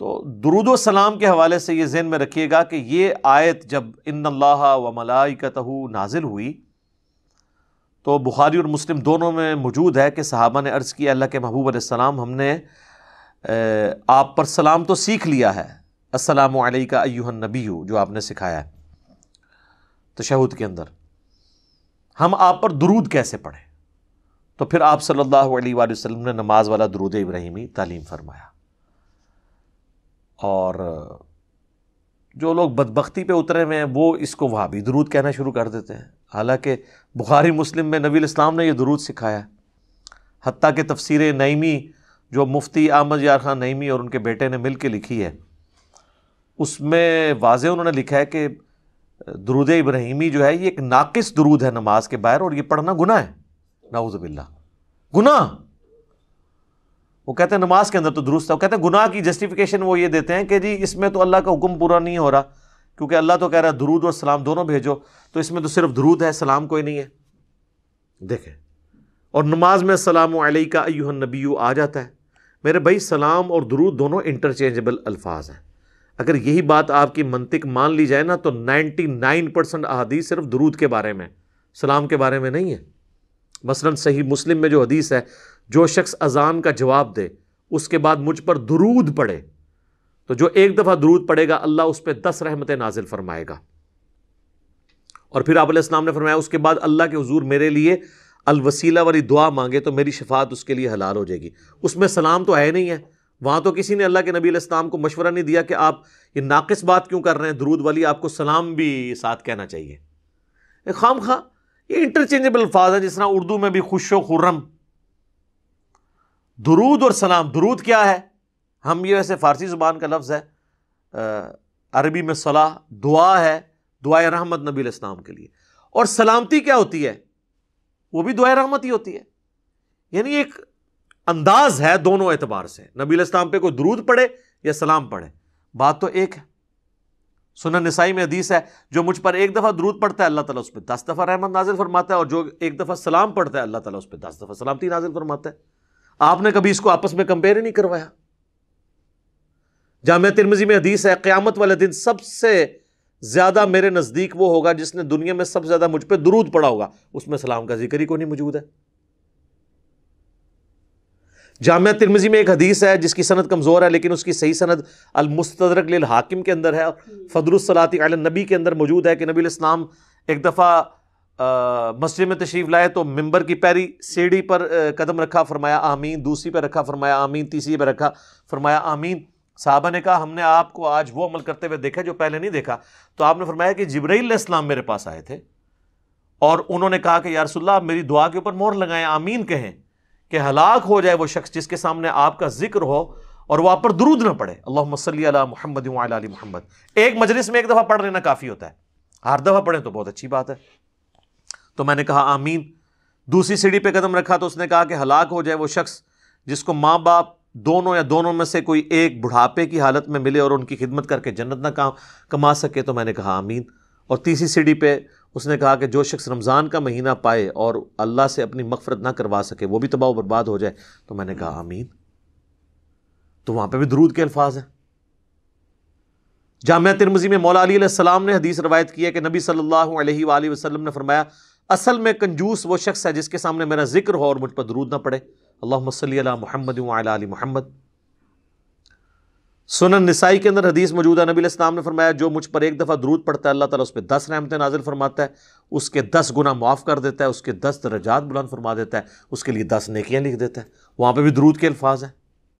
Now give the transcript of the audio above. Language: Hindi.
तो दरुद सलाम के हवाले से ये जहन में रखिएगा कि ये आयत जब इन अल्लाह का मलाइकतहु नाजिल हुई तो बुखारी और मुस्लिम दोनों में मौजूद है कि सहाबा ने अर्ज़ किया अल्लाह के महबूब सलाम हमने आप पर सलाम तो सीख लिया है अस्सलाम का अयूहन नबी जो आपने सिखाया है तशहद के अंदर हम आप पर दरूद कैसे पढ़ें तो फिर आप सल्लल्लाहु अलैहि ने नमाज वाला दरूद इब्राहिमी तालीम फरमाया और जो लोग बदबख्ती पे उतरे हुए हैं वो इसको वहाँ भी दरूद कहना शुरू कर देते हैं हालांकि बुखारी मुस्लिम में नबी इस्लाम ने यह दरूद सिखाया हती के तफसीर नईमी जो मुफ्ती अहमद यार खान नईमी और उनके बेटे ने मिल के लिखी है उसमें वाज उन्होंने लिखा है कि दरूद इब्राहिमी जो है ये एक नाकिस दरूद है नमाज के बाहर और ये पढ़ना गुना है नाउज़बिल्ला गुनाह वो कहते हैं नमाज के अंदर तो दुरुस्त है वो कहते हैं गुनाह की जस्टिफिकेशन वो ये देते हैं कि जी इसमें तो अल्लाह का हुक्म पूरा नहीं हो रहा क्योंकि अल्लाह तो कह रहा है दरूद और सलाम दोनों भेजो तो इसमें तो सिर्फ दरूद है सलाम कोई नहीं है देखें और नमाज में सलाम का अयूहन नबी आ जाता है मेरे भाई सलाम और दरूद दोनों इंटरचेंजेबल अल्फाज हैं अगर यही बात आपकी मनतिक मान ली जाए ना तो 99 परसेंट अदीस सिर्फ दरूद के बारे में सलाम के बारे में नहीं है मसलन सही मुस्लिम में जो हदीस है जो शख्स अजान का जवाब दे उसके बाद मुझ पर दरूद पड़े तो जो एक दफ़ा दरूद पड़ेगा अल्लाह उस पर दस रहमत नाजिल फरमाएगा और फिर आप इस्लाम ने फरमाया उसके बाद अल्लाह के हजूर मेरे लिए अलवसीला वाली दुआ मांगे तो मेरी शफात उसके लिए हलाल हो जाएगी उसमें सलाम तो है नहीं है वहाँ तो किसी ने अल्लाह के नबी इस्लाम को मशवरा नहीं दिया कि आप ये नाकस बात क्यों कर रहे हैं दरूद वाली आपको सलाम भी साथ कहना चाहिए खाम खा ये इंटरचेंजेबल अल्फाज हैं जिस तरह उर्दू में भी खुश व खुर्रम दरूद और सलाम दरूद क्या है हम ये वैसे फ़ारसी ज़ुबान का लफ्ज़ है अरबी में सलाह दुआ है दुआ रहमत नबी इस्लाम के लिए और सलामती क्या होती है वो भी दुआ रहमत ही होती है यानी एक अंदाज है दोनों एतबार से नबी इस्लाम पे कोई दरूद पढ़े या सलाम पढ़े बात तो एक है सुनन नसाई में हदीस है जो मुझ पर एक दफ़ा दरूद पढ़ता है अल्लाह ताला उस पर दस दफ़ा रहमत नाजिल फरमाता है और जो एक दफ़ा सलाम पढ़ता है अल्लाह ताला उस पर दस दफ़ा सलामती नाजिल फरमाता है आपने कभी इसको आपस में कंपेयर ही नहीं करवाया जाम तिरमजी में हदीस है क़्यामत वाले दिन सबसे ज़्यादा मेरे नज़दीक वो होगा जिसने दुनिया में सबसे ज़्यादा मुझ पर दुरूद पड़ा होगा उसमें सलाम का जिक्र ही को नहीं मौजूद है जामिया तिरमजी में एक हदीस है जिसकी सनत कमज़ोर है लेकिन उसकी सही सनत अलमुस्तरक हाकिम के अंदर है हम्म। फदरुसलाती नबी के अंदर मौजूद है कि नबी इस्लाम एक दफ़ा मस्जिद में तशरीफ़ लाए तो मंबर की पैरी सीढ़ी पर कदम रखा फरमाया आमीन दूसरी पर रखा फरमाया आमीन तीसरी पर रखा फरमाया आमीन साहबा ने कहा हमने आपको आज वो अमल करते हुए देखा जो पहले नहीं देखा तो आपने फरमाया कि इस्लाम मेरे पास आए थे और उन्होंने कहा कि यारसोल्ला आप मेरी दुआ के ऊपर मोर लगाएं आमीन कहें कि हलाक हो जाए वो शख्स जिसके सामने आपका जिक्र हो और वहाँ पर दरूद ना पड़े अल्लाह मसल मोहम्मद मोहम्मद एक मजलिस में एक दफ़ा पढ़ लेना काफ़ी होता है हर दफ़ा पढ़ें तो बहुत अच्छी बात है तो मैंने कहा आमीन दूसरी सीढ़ी पे कदम रखा तो उसने कहा कि हलाक हो जाए वो शख्स जिसको माँ बाप दोनों या दोनों में से कोई एक बुढ़ापे की हालत में मिले और उनकी खिदमत करके जन्नत ना काम कमा सके तो मैंने कहा आमीन और तीसरी सीढ़ी पे उसने कहा कि जो शख्स रमज़ान का महीना पाए और अल्लाह से अपनी मफफरत ना करवा सके वो भी तबाह बर्बाद हो जाए तो मैंने कहा आमीन तो वहाँ पर भी दरूद के अल्फाज हैं जामिया तिरमजी में मौला अली ने हदीस रवायत की है कि नबी सल्लल्लाहु अलैहि वसल्लम ने फरमाया असल में कंजूस वो शख्स है जिसके सामने मेरा जिक्र हो और मुझ पर दरूद ना पड़े अल्लाह मसली महमद मोहम्मद सुनन नसाई के अंदर हदीस मौजूद है नबी इस्लाम ने फरमाया जो मुझ पर एक दफ़ा दरूद पड़ता है अल्लाह ताला उस पर दस रहमतें नाजिल फरमाता है उसके दस गुना माफ़ कर देता है उसके दस दर्जात बुलंद फरमा देता है उसके लिए दस नेकियाँ लिख देता है वहाँ पर भी दरूद के अल्फाज हैं